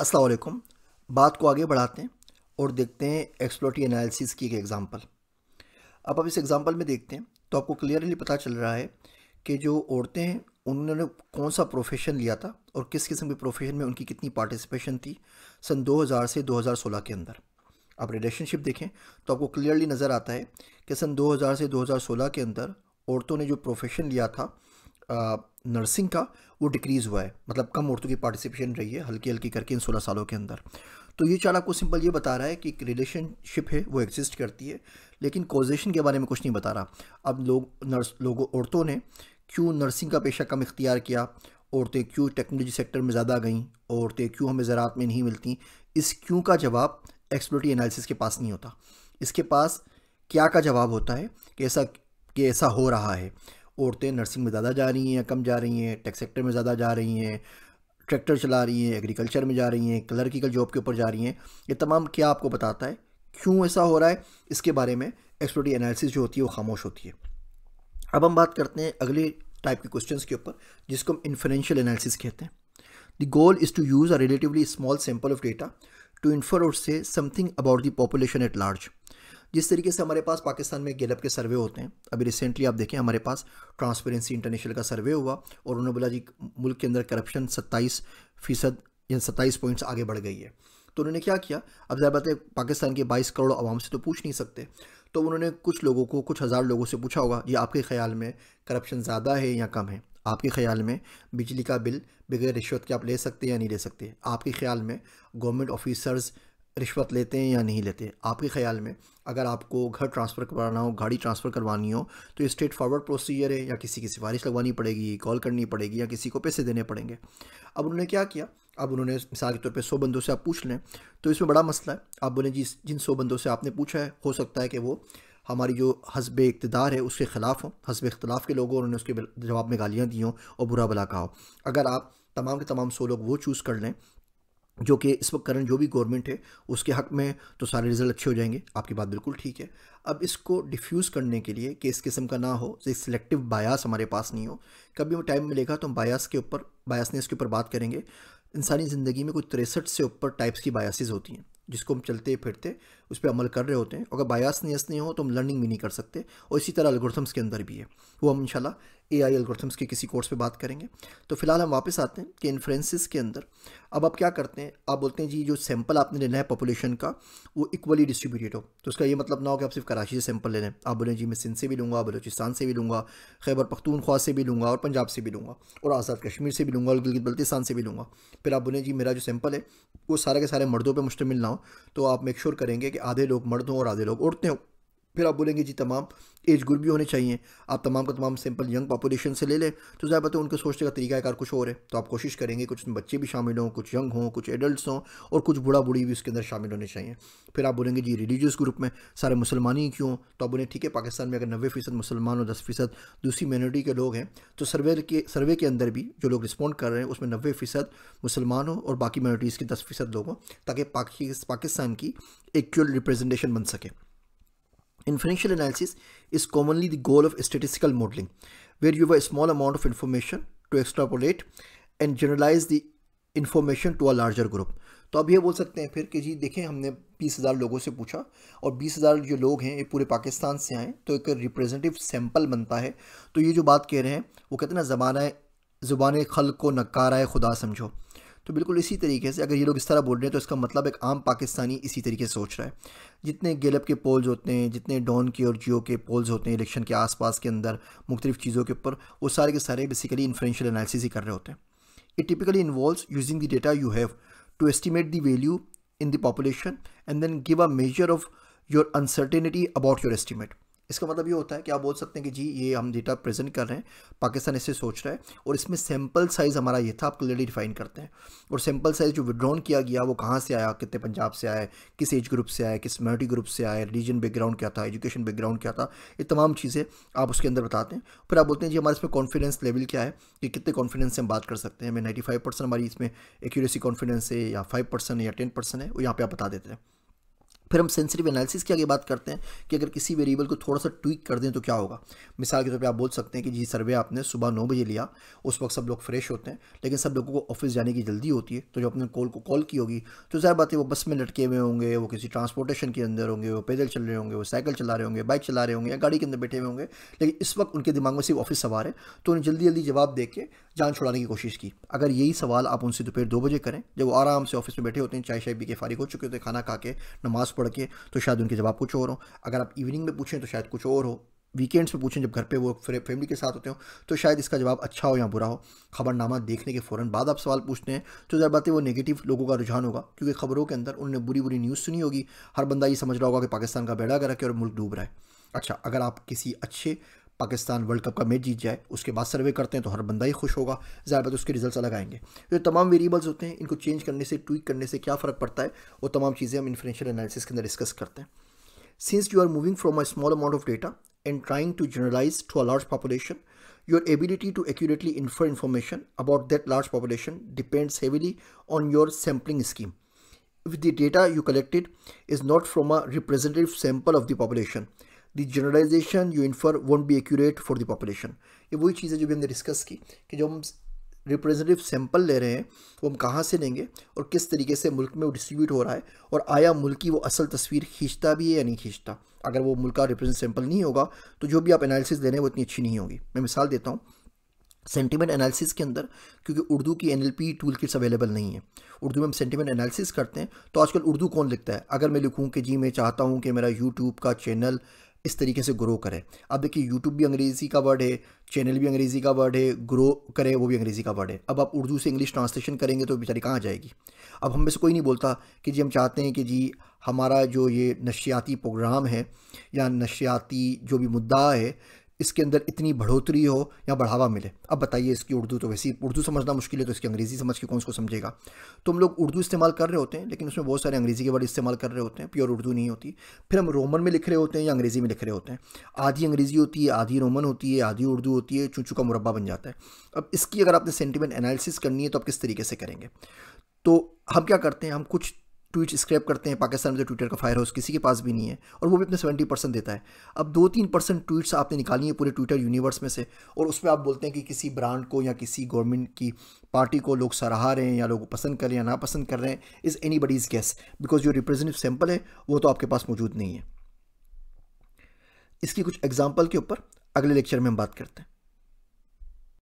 असलकुम बात को आगे बढ़ाते हैं और देखते हैं एक्सप्लोटी एनालिसिस की एक एग्ज़ाम्पल अब आप इस एग्ज़ाम्पल में देखते हैं तो आपको क्लियरली पता चल रहा है कि जो औरतें हैं उन्होंने कौन सा प्रोफेशन लिया था और किस किस्म के प्रोफेशन में उनकी कितनी पार्टिसिपेशन थी सन 2000 से 2016 के अंदर आप रिलेशनशिप देखें तो आपको क्लियरली नज़र आता है कि सन 2000 से 2016 के अंदर औरतों ने जो प्रोफेशन लिया था नर्सिंग का वो डिक्रीज़ हुआ है मतलब कम औरतों की पार्टिसिपेशन रही है हल्की हल्की करके इन सोलह सालों के अंदर तो ये चाल आपको सिंपल ये बता रहा है कि एक रिलेशनशिप है वो एग्जिस्ट करती है लेकिन कोजेशन के बारे में कुछ नहीं बता रहा अब लोग नर्स लोगों औरतों ने क्यों नर्सिंग का पेशा कम इख्तियार किया औरतें क्यों टेक्नोलॉजी सेक्टर में ज़्यादा गईं औरतें क्यों हमें ज़रात में नहीं मिलती इस क्यों का जवाब एक्सप्लोटी एनालिसिस के पास नहीं होता इसके पास क्या का जवाब होता है कि ऐसा कि ऐसा हो रहा है औरतें नर्सिंग में ज़्यादा जा रही हैं या कम जा रही हैं टेक सेक्टर में ज़्यादा जा रही हैं ट्रैक्टर चला रही हैं एग्रीकल्चर में जा रही हैं क्लर्किकल जॉब के ऊपर जा रही हैं ये तमाम क्या आपको बताता है क्यों ऐसा हो रहा है इसके बारे में एक्सपर्टी एनालिसिस जो होती है वो खामोश होती है अब हम बात करते हैं अगले टाइप के क्वेश्चन के ऊपर जिसको हम इन्फ्रेंशियल एनालिसिस कहते हैं the goal is to use a relatively small sample of data to infer or say something about the population at large जिस तरीके से हमारे पास पाकिस्तान में गेलप के सर्वे होते हैं अभी रिसेंटली आप देखें हमारे पास ट्रांसपेरेंसी इंटरनेशनल का सर्वे हुआ और उन्होंने बोला जी मुल्क के अंदर करप्शन सत्ताईस फीसद या सत्ताईस पॉइंट्स आगे बढ़ गई है तो उन्होंने क्या किया अब ज़्यादा बात है पाकिस्तान के 22 करोड़ आवाम से तो पूछ नहीं सकते तो उन्होंने कुछ लोगों को कुछ हज़ार लोगों से पूछा होगा ये आपके ख्याल में करप्शन ज़्यादा है या कम है आपके ख्याल में बिजली का बिल बगैर रिश्वत के आप ले सकते हैं या नहीं ले सकते आपके ख्याल में गवर्नमेंट ऑफिसर्स रिश्वत लेते हैं या नहीं लेते आपके ख्याल में अगर आपको घर ट्रांसफ़र करवाना हो गाड़ी ट्रांसफ़र करवानी हो तो ये स्ट्रेट फॉरवर्ड प्रोसीजर है या किसी की सिफारिश लगवानी पड़ेगी कॉल करनी पड़ेगी या किसी को पैसे देने पड़ेंगे अब उन्होंने क्या किया अब उन्होंने मिसाल के तौर पे सौ बंदों से आप पूछ लें तो इसमें बड़ा मसला है आप बोले जिस जिन सौ बंदों से आपने पूछा है हो सकता है कि वो हमारी जो हसब इकतदार है उसके ख़िलाफ़ हों हसब इख्तलाफ के लोगों उन्होंने उसके जवाब में गालियाँ दी हों और बुरा भला कहा हो अगर आप तमाम के तमाम सौ लोग वो चूज़ कर लें जो कि इस वक्त करंट जो भी गवर्नमेंट है उसके हक में तो सारे रिजल्ट अच्छे हो जाएंगे आपकी बात बिल्कुल ठीक है अब इसको डिफ्यूज़ करने के लिए कि इस किस्म का ना हो सिलेक्टिव बायास हमारे पास नहीं हो कभी वो टाइम मिलेगा तो हम बायास के ऊपर बायासनेस के ऊपर बात करेंगे इंसानी ज़िंदगी में कुछ तिरसठ से ऊपर टाइप्स की बायासेस होती हैं जिसको हम चलते फिरते उस पर अमल कर रहे होते हैं अगर बायास नियस नहीं हो तो हम लर्निंग भी नहीं कर सकते और इसी तरह अलगोरथम्स के अंदर भी है वो हम इंशाल्लाह एआई एल्गोरिथम्स के किसी कोर्स पे बात करेंगे तो फिलहाल हम वापस आते हैं कि इन्फ्रेंसिस के अंदर अब आप क्या करते हैं आप बोलते हैं जी जो सैंपल आपने लेना है पॉपुलेशन का वो इक्वली डिस्ट्रीब्यूटेड हो तो उसका ये मतलब ना हो कि आप सिर्फ कराची से सैंपल ले लें आप बोलें जी मैं सिंध से भी लूँगा बलोचिस्तान से भी लूँगा खैबर पख्तूनख्वा से भी लूँगा और पंजाब से भी लूँगा और आज़ाद कश्मीर से भी लूँगा और गिलगित बल्तिस्तान से भी लूँगा फिर आप बोलें जी मेरा जो सैंपल है वो सारे के सारे मर्दों पर मुश्तमिल ना हो तो आप मेक श्योर करेंगे कि आधे लोग मर्द हों और आधे लोग उड़ते हों फिर आप बोलेंगे जी तमाम एज ग्रुप भी होने चाहिए आप तमाम का तमाम सैम्पल यंग पॉपुलेशन से ले लें तो ज़्यादा है उनके सोचने का कार कुछ और है तो आप कोशिश करेंगे कुछ बच्चे भी शामिल हों कुछ यंग हों कुछ एडल्ट्स हों और कुछ बूढ़ा बूढ़ी भी उसके अंदर शामिल होने चाहिए फिर आप बोलेंगे जी रिलीजियस ग्रुप में सारे मुसलमान ही क्यों तो आप बोलें ठीक है पाकिस्तान में अगर नब्बे फ़ीसद मुसलमान और दस फ़ीसद दूसरी माइनॉरिटी के लोग हैं तो सर्वे के सर्वे के अंदर भी जो लोग रिस्पॉन्ड कर रहे हैं उसमें नब्बे फ़ीसद मुसलमान हो और बाकी माइनॉरिटीज़ के दस फ़ीसद लोग हों ताकि पाकिस्तान की एक्चुअल रिप्रेजेंटेशन बन सके Inferential analysis is commonly the goal of statistical modeling, where you have a small amount of information to extrapolate and generalize the information to a larger group. तो अब ये बोल सकते हैं फिर कि जी देखें हमने बीस हज़ार लोगों से पूछा और बीस हज़ार जो लोग हैं ये पूरे पाकिस्तान से आए तो एक रिप्रेजेंटेटिव सैम्पल बनता है तो ये जो बात कह रहे हैं वो कहते हैं ना ज़बान ज़ुबान खल को नकारा है खुदा समझो तो बिल्कुल इसी तरीके से अगर ये लोग इस तरह बोल रहे हैं तो इसका मतलब एक आम पाकिस्तानी इसी तरीके से सोच रहा है जितने गेलप के पोल्स होते हैं जितने डॉन के और जियो के पोल्स होते हैं इलेक्शन के आसपास के अंदर मुख्तलिफ चीज़ों के ऊपर वो सारे के सारे बेसिकली इन्फ्लुएंशियल एनालिसिस ही कर रहे होते हैं it typically involve using the data you have to estimate the value in the population and then give a measure of your uncertainty about your estimate इसका मतलब ये होता है कि आप बोल सकते हैं कि जी ये हम डेटा प्रेजेंट कर रहे हैं पाकिस्तान इससे सोच रहा है और इसमें सैम्पल साइज़ हमारा ये था आप क्लियरली डिफाइन करते हैं और सैम्पल साइज़ जो विड्रॉन किया गया वो कहाँ से आया कितने पंजाब से आया किस एज ग्रुप से आया किस माइनॉरिटी ग्रुप से आया रिलीजन बैकग्राउंड क्या था एजुकेशन बैकग्राउंड क्या था ये तमाम चीज़ें आप उसके अंदर बताते हैं फिर आप बोलते हैं जी हमारे इसमें कॉन्फिडेंस लेवल क्या है कि कितने कॉन्फिडेंस से हम बात कर सकते हैं हमें नाइन्टी हमारी इसमें एक्यूरेसी कॉन्फिडेंस है या फाइव या टेन है वो यहाँ पर आप बता देते हैं फिर हम सेंसिटिव एनालिसिस की आगे बात करते हैं कि अगर किसी वेरिएबल को थोड़ा सा ट्विक कर दें तो क्या होगा मिसाल के तौर तो पर आप बोल सकते हैं कि जी सर्वे आपने सुबह नौ बजे लिया उस वक्त सब लोग फ्रेश होते हैं लेकिन सब लोगों को ऑफिस जाने की जल्दी होती है तो जब अपने कॉल को कॉल की होगी तो ज़्यादा बात है वो बस में लटके हुए होंगे वो किसी ट्रांसपोर्टेशन के अंदर होंगे वो पैदल चल रहे होंगे वो साइकिल चला रहे होंगे बाइक चला रहे होंगे या गाड़ी के अंदर बैठे हुए होंगे लेकिन इस वक्त उनके दिमाग में सिर्फ ऑफिस सवार है तो उन्हें जल्दी जल्दी जवाब दे के जान छुड़ाने की कोशिश की अगर यही सवाल आप उनसे दोपहर दो बजे करें जब वो आराम से ऑफिस में बैठे होते हैं चाय शाय पी के फारिग हो चुके होते हैं खाना खा के नमाज़ पढ़ के तो शायद उनके जवाब कुछ और हो अगर आप इवनिंग में पूछें तो शायद कुछ और हो वीकेंड्स में पूछें जब घर पे वो फैमिली के साथ होते हो तो शायद इसका जवाब अच्छा हो या बुरा हो खबरनामा देखने के फ़ौरन बाद आप सवाल पूछते हैं तो ज़रा बात है वो नेगेटिव लोगों का रुझान होगा क्योंकि खबरों के अंदर उन्होंने बुरी बुरी न्यूज़ सुनी होगी हर बंदा ये समझ रहा होगा कि पाकिस्तान का बेड़ा गर्क है और मुल्क डूब रहा है अच्छा अगर आप किसी अच्छे पाकिस्तान वर्ल्ड कप का मैच जीत जाए उसके बाद सर्वे करते हैं तो हर बंदा ही खुश होगा ज़्यादा तो उसके रिजल्ट्स अलग आएंगे जो तमाम वेरिएबल्स होते हैं इनको चेंज करने से ट्वीट करने से क्या फ़र्क पड़ता है वो तमाम चीज़ें हम इन्फ्लेंशियल एनालिसिस के अंदर डिस्कस करते हैं since you are moving from a small amount of data and trying to generalize to a large population your ability to accurately infer information about that large population depends heavily on your sampling scheme if the data you collected is not from a representative sample of the population the generalization you infer won't be accurate for the population ये वही चीज़ है जो भी हमने discuss की कि जो हम रिप्रेजेंटेटिव सैंपल ले रहे हैं वो हम कहाँ से लेंगे और किस तरीके से मुल्क में वो डिस्ट्रीब्यूट हो रहा है और आया मुल्क की वो असल तस्वीर खींचता भी है या नहीं खींचता अगर वो मुल्क का रिप्रेजेंट सैंपल नहीं होगा तो जो भी आप एनालिसिस दे रहे हैं वो इतनी अच्छी नहीं होगी मैं मिसाल देता हूँ सेंटीमेंट एनालिसिस के अंदर क्योंकि उर्दू की N L P tool kits available नहीं है उर्दू में हम सेंटीमेंट एनालिसिस करते हैं तो आजकल उर्दू कौन लिखता है अगर मैं लिखूँ कि जी मैं चाहता हूँ कि मेरा यूट्यूब का चैनल इस तरीके से ग्रो करे अब देखिए यूट्यूब भी अंग्रेज़ी का वर्ड है चैनल भी अंग्रेज़ी का वर्ड है ग्रो करे वो भी अंग्रेज़ी का वर्ड है अब आप उर्दू से इंग्लिश ट्रांसलेशन करेंगे तो बेचारी कहाँ जाएगी अब हम में से कोई नहीं बोलता कि जी हम चाहते हैं कि जी हमारा जो ये नशियाती प्रोग्राम है या नशियाती जो भी मुद्दा है इसके अंदर इतनी बढ़ोतरी हो या बढ़ावा मिले अब बताइए इसकी उर्दू तो वैसे ही उर्दू समझना मुश्किल है तो इसकी अंग्रेज़ी समझ के कौन उसको समझेगा तो हम लोग उर्दू इस्तेमाल कर रहे होते हैं लेकिन उसमें बहुत सारे अंग्रेज़ी के वर्ड इस्तेमाल कर रहे होते हैं प्योर उर्दू नहीं होती फिर हम रोमन में लिख रहे होते हैं या अंग्रेज़ी में लिख रहे होते हैं आधी अंग्रेज़ी होती है आधी रोमन होती है आधी उर्दू होती है चूँ का मुरबा बन जाता है अब इसकी अगर आपने सेंटिमेंट एनालिसिस करनी है तो आप किस तरीके से करेंगे तो हम क्या करते हैं हम कुछ ट्वीट स्क्रैप करते हैं पाकिस्तान में तो ट्विटर का फायर हाउस किसी के पास भी नहीं है और वो भी अपने सेवेंटी परसेंट देता है अब दो तीन परसेंट ट्वीट्स आपने निकाली हैं पूरे ट्विटर यूनिवर्स में से और उसमें आप बोलते हैं कि किसी ब्रांड को या किसी गवर्नमेंट की पार्टी को लोग सराहा रहे हैं या लोग पसंद कर रहे हैं या नापसंद कर रहे हैं is anybody's guess because जो रिप्रेजेंटेटिव सैम्पल है वो तो आपके पास मौजूद नहीं है इसकी कुछ एग्जाम्पल के ऊपर अगले लेक्चर में हम बात करते हैं